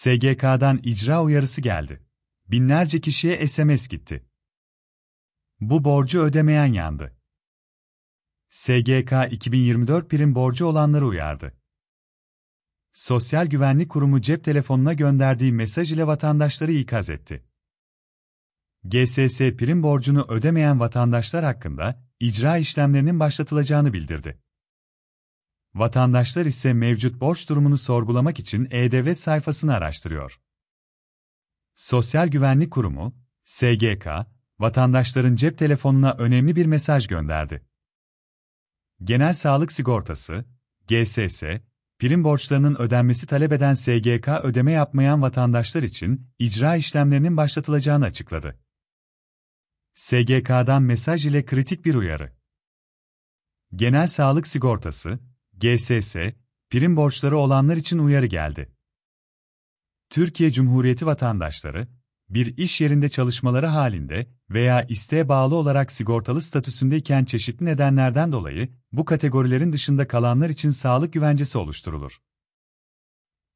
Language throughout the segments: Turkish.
SGK'dan icra uyarısı geldi. Binlerce kişiye SMS gitti. Bu borcu ödemeyen yandı. SGK 2024 prim borcu olanları uyardı. Sosyal Güvenlik Kurumu cep telefonuna gönderdiği mesaj ile vatandaşları ikaz etti. GSS prim borcunu ödemeyen vatandaşlar hakkında icra işlemlerinin başlatılacağını bildirdi. Vatandaşlar ise mevcut borç durumunu sorgulamak için E-Devlet sayfasını araştırıyor. Sosyal Güvenlik Kurumu, SGK, vatandaşların cep telefonuna önemli bir mesaj gönderdi. Genel Sağlık Sigortası, GSS, prim borçlarının ödenmesi talep eden SGK ödeme yapmayan vatandaşlar için icra işlemlerinin başlatılacağını açıkladı. SGK'dan mesaj ile kritik bir uyarı. Genel Sağlık Sigortası, GSS, prim borçları olanlar için uyarı geldi. Türkiye Cumhuriyeti vatandaşları, bir iş yerinde çalışmaları halinde veya isteğe bağlı olarak sigortalı statüsündeyken çeşitli nedenlerden dolayı bu kategorilerin dışında kalanlar için sağlık güvencesi oluşturulur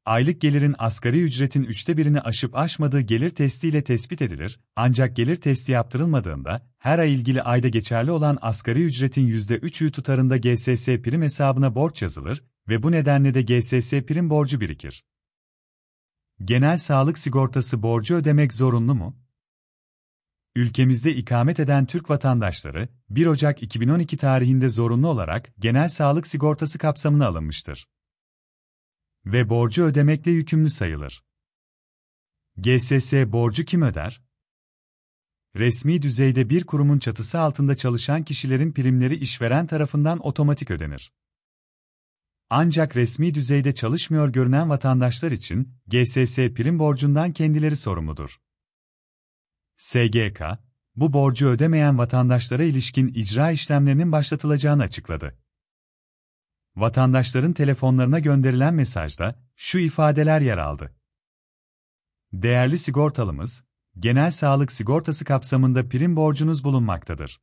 aylık gelirin asgari ücretin üçte birini aşıp aşmadığı gelir testiyle tespit edilir, ancak gelir testi yaptırılmadığında, her ay ilgili ayda geçerli olan asgari ücretin %3'ü tutarında GSS prim hesabına borç yazılır ve bu nedenle de GSS prim borcu birikir. Genel sağlık sigortası borcu ödemek zorunlu mu? Ülkemizde ikamet eden Türk vatandaşları, 1 Ocak 2012 tarihinde zorunlu olarak genel sağlık sigortası kapsamına alınmıştır ve borcu ödemekle yükümlü sayılır. GSS borcu kim öder? Resmi düzeyde bir kurumun çatısı altında çalışan kişilerin primleri işveren tarafından otomatik ödenir. Ancak resmi düzeyde çalışmıyor görünen vatandaşlar için GSS prim borcundan kendileri sorumludur. SGK, bu borcu ödemeyen vatandaşlara ilişkin icra işlemlerinin başlatılacağını açıkladı. Vatandaşların telefonlarına gönderilen mesajda şu ifadeler yer aldı. Değerli sigortalımız, genel sağlık sigortası kapsamında prim borcunuz bulunmaktadır.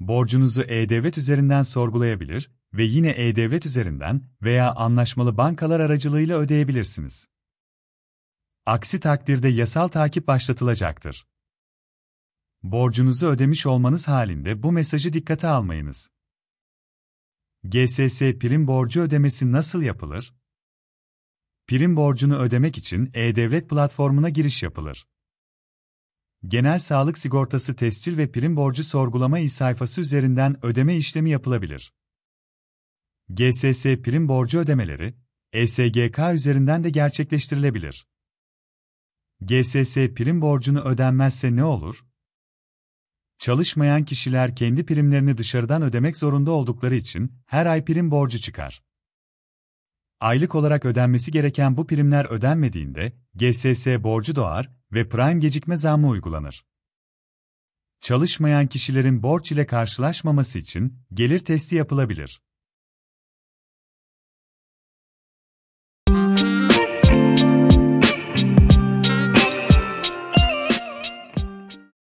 Borcunuzu E-Devlet üzerinden sorgulayabilir ve yine E-Devlet üzerinden veya anlaşmalı bankalar aracılığıyla ödeyebilirsiniz. Aksi takdirde yasal takip başlatılacaktır. Borcunuzu ödemiş olmanız halinde bu mesajı dikkate almayınız. GSS prim borcu ödemesi nasıl yapılır? Prim borcunu ödemek için e-devlet platformuna giriş yapılır. Genel Sağlık Sigortası Tescil ve Prim Borcu Sorgulama İ sayfası üzerinden ödeme işlemi yapılabilir. GSS prim borcu ödemeleri, ESGK üzerinden de gerçekleştirilebilir. GSS prim borcunu ödenmezse ne olur? Çalışmayan kişiler kendi primlerini dışarıdan ödemek zorunda oldukları için her ay prim borcu çıkar. Aylık olarak ödenmesi gereken bu primler ödenmediğinde GSS borcu doğar ve prime gecikme zammı uygulanır. Çalışmayan kişilerin borç ile karşılaşmaması için gelir testi yapılabilir.